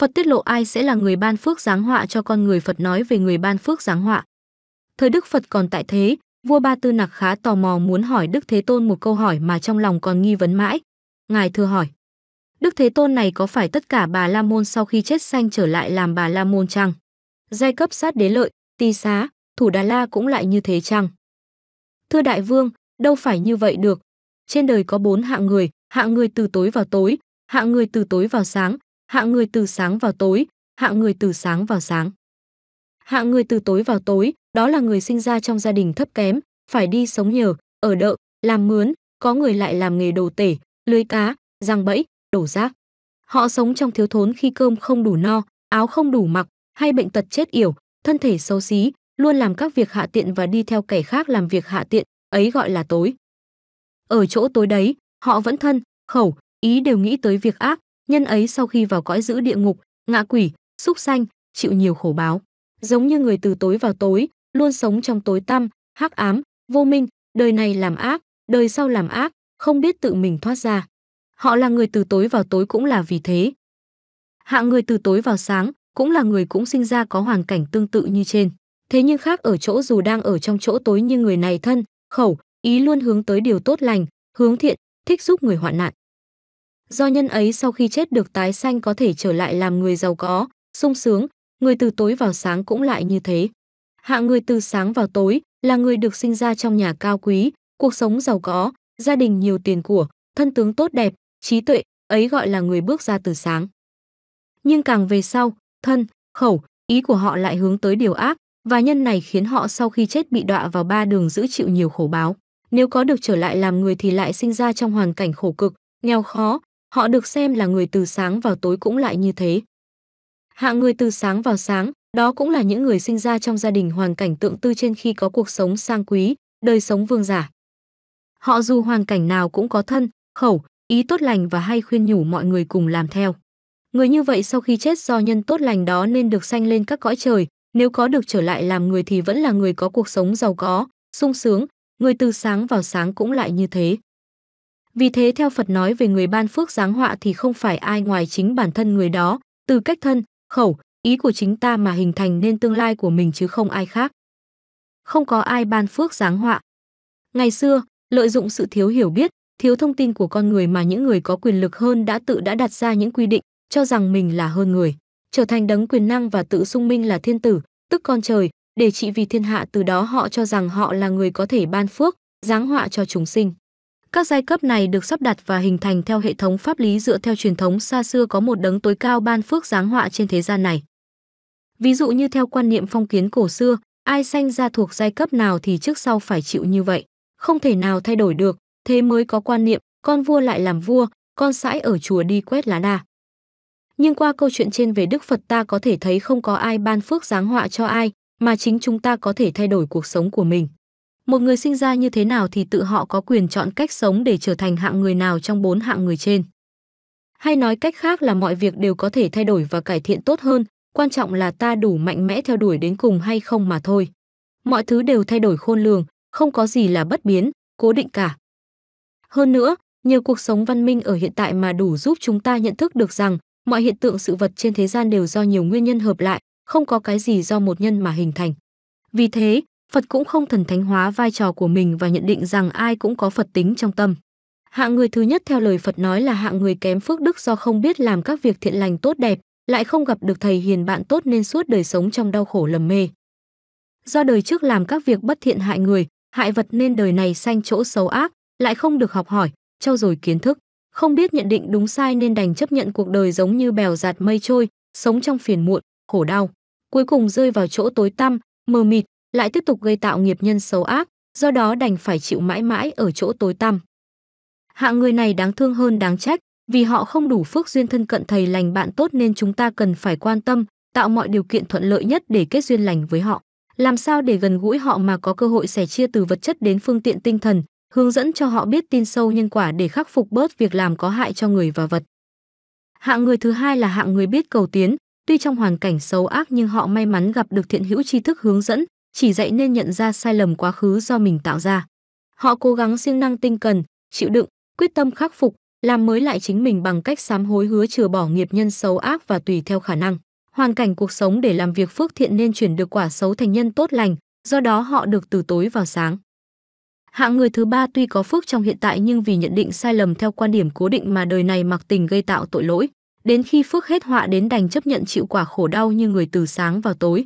Phật tiết lộ ai sẽ là người ban phước giáng họa cho con người Phật nói về người ban phước giáng họa. Thời Đức Phật còn tại thế, vua Ba Tư Nặc khá tò mò muốn hỏi Đức Thế Tôn một câu hỏi mà trong lòng còn nghi vấn mãi. Ngài thưa hỏi, Đức Thế Tôn này có phải tất cả bà La Môn sau khi chết sanh trở lại làm bà La Môn chăng? Giai cấp sát đế lợi, ti xá, thủ Đà La cũng lại như thế chăng? Thưa Đại Vương, đâu phải như vậy được. Trên đời có bốn hạng người, hạng người từ tối vào tối, hạng người từ tối vào sáng, Hạng người từ sáng vào tối, hạng người từ sáng vào sáng. hạng người từ tối vào tối, đó là người sinh ra trong gia đình thấp kém, phải đi sống nhờ, ở đợ, làm mướn, có người lại làm nghề đồ tể, lưới cá, răng bẫy, đổ rác. Họ sống trong thiếu thốn khi cơm không đủ no, áo không đủ mặc, hay bệnh tật chết yểu, thân thể xấu xí, luôn làm các việc hạ tiện và đi theo kẻ khác làm việc hạ tiện, ấy gọi là tối. Ở chỗ tối đấy, họ vẫn thân, khẩu, ý đều nghĩ tới việc ác, Nhân ấy sau khi vào cõi giữ địa ngục, ngạ quỷ, súc sanh, chịu nhiều khổ báo. Giống như người từ tối vào tối, luôn sống trong tối tăm, hắc ám, vô minh, đời này làm ác, đời sau làm ác, không biết tự mình thoát ra. Họ là người từ tối vào tối cũng là vì thế. Hạng người từ tối vào sáng, cũng là người cũng sinh ra có hoàn cảnh tương tự như trên. Thế nhưng khác ở chỗ dù đang ở trong chỗ tối như người này thân, khẩu, ý luôn hướng tới điều tốt lành, hướng thiện, thích giúp người hoạn nạn. Do nhân ấy sau khi chết được tái sanh có thể trở lại làm người giàu có, sung sướng, người từ tối vào sáng cũng lại như thế. hạng người từ sáng vào tối là người được sinh ra trong nhà cao quý, cuộc sống giàu có, gia đình nhiều tiền của, thân tướng tốt đẹp, trí tuệ, ấy gọi là người bước ra từ sáng. Nhưng càng về sau, thân, khẩu, ý của họ lại hướng tới điều ác, và nhân này khiến họ sau khi chết bị đọa vào ba đường giữ chịu nhiều khổ báo. Nếu có được trở lại làm người thì lại sinh ra trong hoàn cảnh khổ cực, nghèo khó, Họ được xem là người từ sáng vào tối cũng lại như thế. Hạng người từ sáng vào sáng, đó cũng là những người sinh ra trong gia đình hoàn cảnh tượng tư trên khi có cuộc sống sang quý, đời sống vương giả. Họ dù hoàn cảnh nào cũng có thân, khẩu, ý tốt lành và hay khuyên nhủ mọi người cùng làm theo. Người như vậy sau khi chết do nhân tốt lành đó nên được sanh lên các cõi trời, nếu có được trở lại làm người thì vẫn là người có cuộc sống giàu có, sung sướng, người từ sáng vào sáng cũng lại như thế. Vì thế theo Phật nói về người ban phước giáng họa thì không phải ai ngoài chính bản thân người đó, từ cách thân, khẩu, ý của chính ta mà hình thành nên tương lai của mình chứ không ai khác. Không có ai ban phước giáng họa. Ngày xưa, lợi dụng sự thiếu hiểu biết, thiếu thông tin của con người mà những người có quyền lực hơn đã tự đã đặt ra những quy định, cho rằng mình là hơn người, trở thành đấng quyền năng và tự sung minh là thiên tử, tức con trời, để trị vì thiên hạ từ đó họ cho rằng họ là người có thể ban phước, giáng họa cho chúng sinh. Các giai cấp này được sắp đặt và hình thành theo hệ thống pháp lý dựa theo truyền thống xa xưa có một đấng tối cao ban phước giáng họa trên thế gian này. Ví dụ như theo quan niệm phong kiến cổ xưa, ai sanh ra thuộc giai cấp nào thì trước sau phải chịu như vậy, không thể nào thay đổi được, thế mới có quan niệm con vua lại làm vua, con sãi ở chùa đi quét lá đa. Nhưng qua câu chuyện trên về Đức Phật ta có thể thấy không có ai ban phước giáng họa cho ai, mà chính chúng ta có thể thay đổi cuộc sống của mình. Một người sinh ra như thế nào thì tự họ có quyền chọn cách sống để trở thành hạng người nào trong bốn hạng người trên. Hay nói cách khác là mọi việc đều có thể thay đổi và cải thiện tốt hơn, quan trọng là ta đủ mạnh mẽ theo đuổi đến cùng hay không mà thôi. Mọi thứ đều thay đổi khôn lường, không có gì là bất biến, cố định cả. Hơn nữa, nhiều cuộc sống văn minh ở hiện tại mà đủ giúp chúng ta nhận thức được rằng mọi hiện tượng sự vật trên thế gian đều do nhiều nguyên nhân hợp lại, không có cái gì do một nhân mà hình thành. Vì thế, Phật cũng không thần thánh hóa vai trò của mình và nhận định rằng ai cũng có Phật tính trong tâm. Hạng người thứ nhất theo lời Phật nói là hạng người kém phước đức do không biết làm các việc thiện lành tốt đẹp, lại không gặp được thầy hiền bạn tốt nên suốt đời sống trong đau khổ lầm mê. Do đời trước làm các việc bất thiện hại người, hại vật nên đời này sanh chỗ xấu ác, lại không được học hỏi, trau dồi kiến thức, không biết nhận định đúng sai nên đành chấp nhận cuộc đời giống như bèo giạt mây trôi, sống trong phiền muộn, khổ đau, cuối cùng rơi vào chỗ tối tăm, mờ mịt, lại tiếp tục gây tạo nghiệp nhân xấu ác, do đó đành phải chịu mãi mãi ở chỗ tối tăm. Hạng người này đáng thương hơn đáng trách, vì họ không đủ phước duyên thân cận thầy lành bạn tốt nên chúng ta cần phải quan tâm, tạo mọi điều kiện thuận lợi nhất để kết duyên lành với họ. Làm sao để gần gũi họ mà có cơ hội sẻ chia từ vật chất đến phương tiện tinh thần, hướng dẫn cho họ biết tin sâu nhân quả để khắc phục bớt việc làm có hại cho người và vật. Hạng người thứ hai là hạng người biết cầu tiến, tuy trong hoàn cảnh xấu ác nhưng họ may mắn gặp được thiện hữu tri thức hướng dẫn, chỉ dạy nên nhận ra sai lầm quá khứ do mình tạo ra. Họ cố gắng siêng năng tinh cần, chịu đựng, quyết tâm khắc phục, làm mới lại chính mình bằng cách sám hối hứa chừa bỏ nghiệp nhân xấu ác và tùy theo khả năng. Hoàn cảnh cuộc sống để làm việc phước thiện nên chuyển được quả xấu thành nhân tốt lành, do đó họ được từ tối vào sáng. Hạng người thứ ba tuy có phước trong hiện tại nhưng vì nhận định sai lầm theo quan điểm cố định mà đời này mặc tình gây tạo tội lỗi, đến khi phước hết họa đến đành chấp nhận chịu quả khổ đau như người từ sáng vào tối.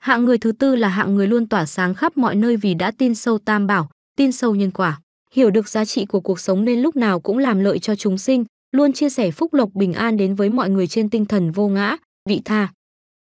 Hạng người thứ tư là hạng người luôn tỏa sáng khắp mọi nơi vì đã tin sâu tam bảo, tin sâu nhân quả, hiểu được giá trị của cuộc sống nên lúc nào cũng làm lợi cho chúng sinh, luôn chia sẻ phúc lộc bình an đến với mọi người trên tinh thần vô ngã, vị tha.